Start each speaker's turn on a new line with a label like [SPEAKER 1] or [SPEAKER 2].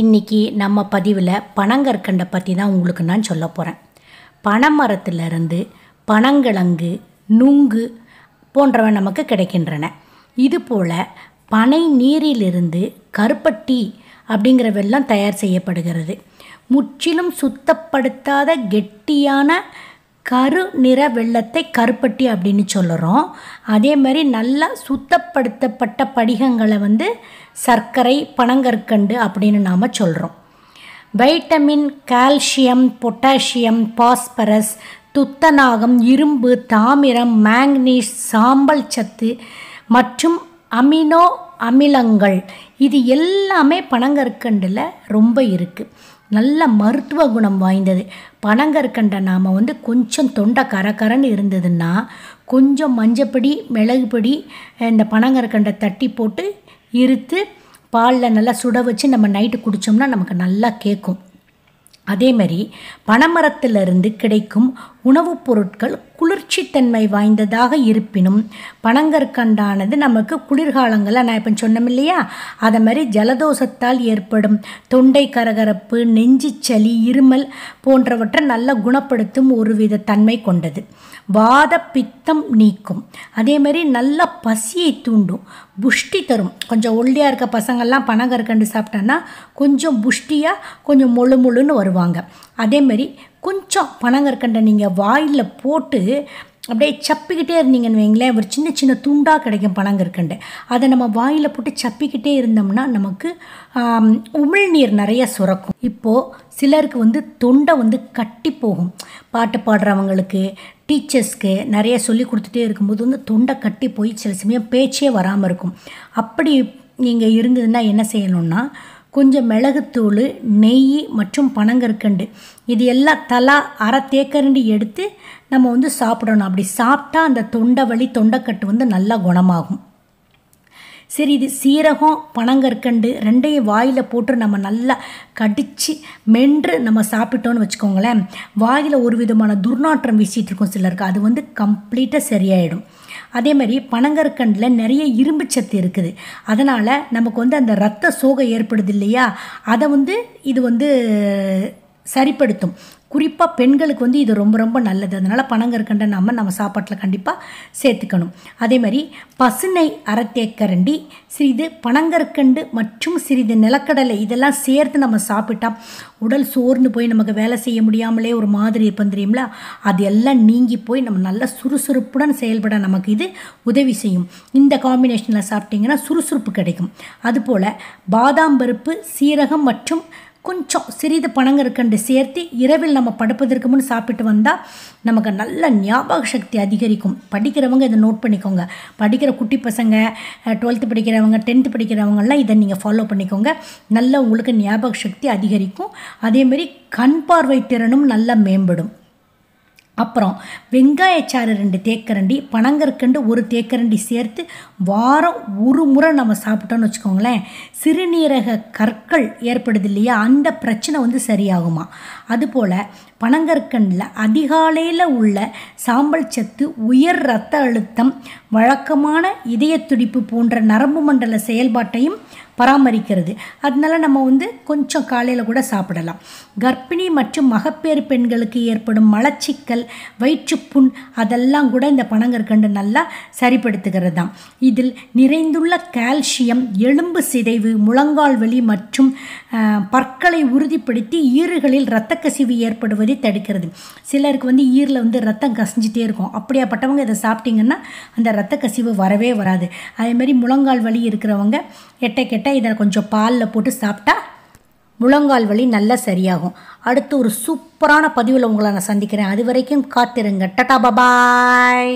[SPEAKER 1] இன்றைக்கி நம்ம பதிவில் பனங்கற்கண்டை பற்றி தான் உங்களுக்கு நான் சொல்ல போகிறேன் இருந்து பனங்கிழங்கு நுங்கு போன்றவை நமக்கு கிடைக்கின்றன இதுபோல் பனை நீரிலிருந்து கருப்பட்டி அப்படிங்கிற வெள்ளம் தயார் செய்யப்படுகிறது முற்றிலும் சுத்தப்படுத்தாத கெட்டியான கரு நிற வெள்ளத்தை கருப்பட்டி அப்படின்னு சொல்லுறோம் அதே மாதிரி நல்லா சுத்தப்படுத்தப்பட்ட படிகங்களை வந்து சர்க்கரை பனங்கற்கண்டு அப்படின்னு நாம் சொல்கிறோம் வைட்டமின் கால்சியம் பொட்டாசியம் பாஸ்பரஸ் துத்தநாகம் இரும்பு தாமிரம் மேங்னீஸ் சாம்பல் சத்து மற்றும் அமினோ அமிலங்கள் இது எல்லாமே பனங்கற்கண்டில் ரொம்ப இருக்குது நல்ல மருத்துவ குணம் வாய்ந்தது பனங்கற்கண்டை நாம் வந்து கொஞ்சம் தொண்டை கரக்கரன்னு இருந்ததுன்னா கொஞ்சம் மஞ்சப்பொடி மிளகு இந்த பனங்கற்கண்டை தட்டி போட்டு இருத்து பாலில் நல்லா சுட வச்சு நம்ம நைட்டு குடித்தோம்னா நமக்கு நல்லா கேட்கும் அதேமாதிரி பனைமரத்திலிருந்து கிடைக்கும் உணவுப் பொருட்கள் குளிர்ச்சித்தன்மை வாய்ந்ததாக இருப்பினும் பனங்கற்கண்டானது நமக்கு குளிர்காலங்களில் நான் இப்போ சொன்னோம் இல்லையா அதை மாதிரி ஜலதோஷத்தால் ஏற்படும் தொண்டை கரகரப்பு நெஞ்சு சளி இருமல் போன்றவற்றை நல்லா குணப்படுத்தும் ஒருவித தன்மை கொண்டது வாத பித்தம் நீக்கும் அதே மாதிரி நல்ல பசியை தூண்டும் புஷ்டி தரும் கொஞ்சம் ஒல்லியாக இருக்க பசங்கள்லாம் பனங்கற்கண்டு சாப்பிட்டோன்னா கொஞ்சம் புஷ்டியாக கொஞ்சம் முழு முழுன்னு வருவாங்க அதேமாதிரி கொஞ்சம் பனங்கற்கண்டை நீங்கள் வாயில் போட்டு அப்படியே சப்பிக்கிட்டே இருந்தீங்கன்னு வைங்களேன் ஒரு சின்ன சின்ன துண்டாக கிடைக்கும் பனங்கற்கண்டு அதை நம்ம வாயில் போட்டு சப்பிக்கிட்டே இருந்தோம்னா நமக்கு உமிழ்நீர் நிறைய சுரக்கும் இப்போது சிலருக்கு வந்து தொண்டை வந்து கட்டி போகும் பாட்டு பாடுறவங்களுக்கு டீச்சர்ஸ்க்கு நிறைய சொல்லி கொடுத்துட்டே இருக்கும்போது வந்து தொண்டை கட்டி போய் சில சமயம் பேச்சே வராமல் இருக்கும் அப்படி நீங்கள் இருந்ததுன்னா என்ன செய்யணுன்னா கொஞ்சம் மிளகுத்தூள் நெய் மற்றும் பனங்கற்கண்டு இது எல்லாம் தலா அரை தேக்கரண்டி எடுத்து நம்ம வந்து சாப்பிடணும் அப்படி சாப்பிட்டா அந்த தொண்டை வலி தொண்டைக்கட்டு வந்து நல்லா குணமாகும் சரி இது சீரகம் பனங்கற்கண்டு ரெண்டையும் வாயில் போட்டு நம்ம நல்லா கடித்து மென்று நம்ம சாப்பிட்டோன்னு வச்சுக்கோங்களேன் வாயில் ஒரு விதமான துர்நாற்றம் வீசிகிட்டு இருக்கும் சிலருக்கு அது வந்து கம்ப்ளீட்டாக சரியாயிடும் அதே மாதிரி பனங்கற்கண்டில் நிறைய இரும்பு சத்து இருக்குது அதனால் நமக்கு வந்து அந்த ரத்த சோகை ஏற்படுது இல்லையா அதை வந்து இது வந்து சரிப்படுத்தும் குறிப்பாக பெண்களுக்கு வந்து இது ரொம்ப ரொம்ப நல்லது அதனால் பனங்கற்கண்டை நாம் நம்ம சாப்பாட்டில் கண்டிப்பாக சேர்த்துக்கணும் அதேமாதிரி பசுனை அரைத்தேக்கரண்டி சிறிது பனங்கற்கண்டு மற்றும் சிறிது நிலக்கடலை இதெல்லாம் சேர்த்து நம்ம சாப்பிட்டா உடல் சோர்ந்து போய் நமக்கு வேலை செய்ய முடியாமலே ஒரு மாதிரி இருப்போம் தெரியுங்களா அது எல்லாம் நீங்கி போய் நம்ம நல்ல சுறுசுறுப்புடன் செயல்பட நமக்கு இது உதவி செய்யும் இந்த காம்பினேஷனில் சாப்பிட்டிங்கன்னா சுறுசுறுப்பு கிடைக்கும் அதுபோல் பாதாம் பருப்பு சீரகம் மற்றும் கொஞ்சம் சிறிது இருக்கண்டு சேர்த்து இரவில் நம்ம படுப்பதற்கு முன் சாப்பிட்டு வந்தால் நமக்கு நல்ல ஞாபக சக்தி அதிகரிக்கும் படிக்கிறவங்க இதை நோட் பண்ணிக்கோங்க படிக்கிற குட்டி பசங்க டுவெல்த்து படிக்கிறவங்க டென்த்து படிக்கிறவங்கெல்லாம் இதை நீங்கள் ஃபாலோ பண்ணிக்கோங்க நல்லா உங்களுக்கு ஞாபக சக்தி அதிகரிக்கும் அதேமாரி கண் பார்வை திறனும் நல்லா மேம்படும் அப்புறம் வெங்காயச்சாறு ரெண்டு தேக்கரண்டி பனங்கற்கண்டு ஒரு தேக்கரண்டி சேர்த்து வாரம் ஒரு முறை நம்ம சாப்பிட்டோம்னு வச்சுக்கோங்களேன் சிறுநீரக கற்கள் ஏற்படுது இல்லையா அந்த பிரச்சனை வந்து சரியாகுமா அதுபோல் பனங்கற்கண்ணில் அதிகாலையில் உள்ள சாம்பல் சத்து உயர் இரத்த அழுத்தம் வழக்கமான இதய துடிப்பு போன்ற நரம்பு மண்டல செயல்பாட்டையும் பராமரிக்கிறது அதனால நம்ம வந்து கொஞ்சம் காலையில் கூட சாப்பிடலாம் கர்ப்பிணி மற்றும் மகப்பேறு பெண்களுக்கு ஏற்படும் மலச்சிக்கல் வயிற்றுப்புண் அதெல்லாம் கூட இந்த பனங்கற்கண்டு நல்லா சரிப்படுத்துகிறது தான் இதில் நிறைந்துள்ள கால்சியம் எலும்பு சிதைவு முழங்கால் வலி மற்றும் பற்களை உறுதிப்படுத்தி ஈறுகளில் இரத்த கசிவு ஏற்படுவதை வந்து தடுக்கிறது சிலருக்கு வந்து ஈரில் வந்து ரத்தம் கசிஞ்சிட்டே இருக்கும் அப்படியாப்பட்டவங்க இதை சாப்பிட்டிங்கன்னா அந்த ரத்த கசிவு வரவே வராது அதேமாதிரி முழங்கால் வலி இருக்கிறவங்க எட்ட கெட்ட இதை கொஞ்சம் பாலில் போட்டு சாப்பிட்டா முழங்கால் வலி நல்லா சரியாகும் அடுத்து ஒரு சூப்பரான பதிவில் உங்களை நான் சந்திக்கிறேன் அது வரைக்கும் காத்திருங்க டட்டா பபாய்